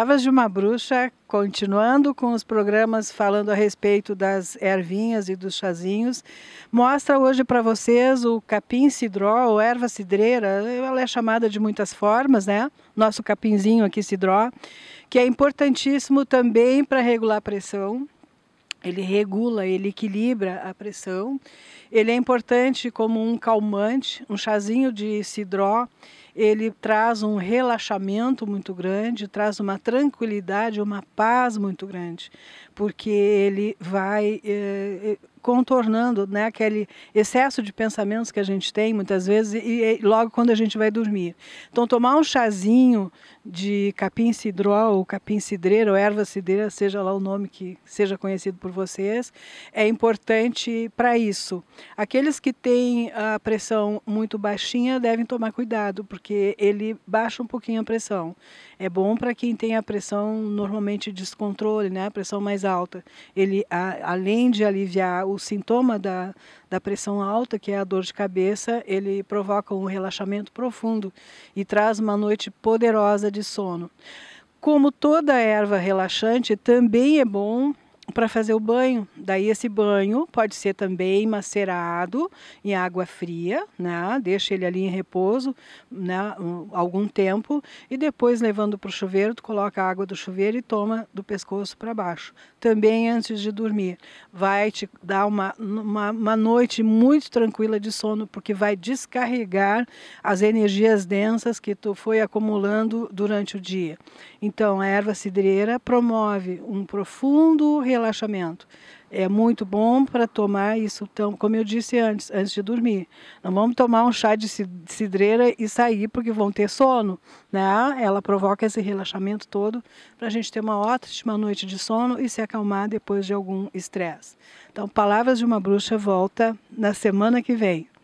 Palavras de uma Bruxa, continuando com os programas falando a respeito das ervinhas e dos chazinhos, mostra hoje para vocês o capim cidró, ou erva cidreira, ela é chamada de muitas formas, né? Nosso capinzinho aqui cidró, que é importantíssimo também para regular a pressão. Ele regula, ele equilibra a pressão. Ele é importante como um calmante, um chazinho de cidró ele traz um relaxamento muito grande, traz uma tranquilidade, uma paz muito grande, porque ele vai é, contornando né, aquele excesso de pensamentos que a gente tem muitas vezes e, e logo quando a gente vai dormir. Então, tomar um chazinho de capim cidrol, ou capim cidreira ou erva cidreira, seja lá o nome que seja conhecido por vocês, é importante para isso. Aqueles que têm a pressão muito baixinha devem tomar cuidado, porque porque ele baixa um pouquinho a pressão. É bom para quem tem a pressão normalmente descontrole, né? A pressão mais alta. Ele, a, além de aliviar o sintoma da, da pressão alta, que é a dor de cabeça, ele provoca um relaxamento profundo e traz uma noite poderosa de sono. Como toda erva relaxante, também é bom para fazer o banho. Daí esse banho pode ser também macerado em água fria, né? Deixa ele ali em repouso, né? Um, algum tempo e depois levando para o chuveiro, tu coloca a água do chuveiro e toma do pescoço para baixo. Também antes de dormir, vai te dar uma, uma, uma noite muito tranquila de sono porque vai descarregar as energias densas que tu foi acumulando durante o dia. Então a erva cidreira promove um profundo relaxamento relaxamento. É muito bom para tomar isso, tão, como eu disse antes, antes de dormir. Não vamos tomar um chá de cidreira e sair porque vão ter sono. Né? Ela provoca esse relaxamento todo para a gente ter uma ótima noite de sono e se acalmar depois de algum estresse. Então, Palavras de uma Bruxa volta na semana que vem.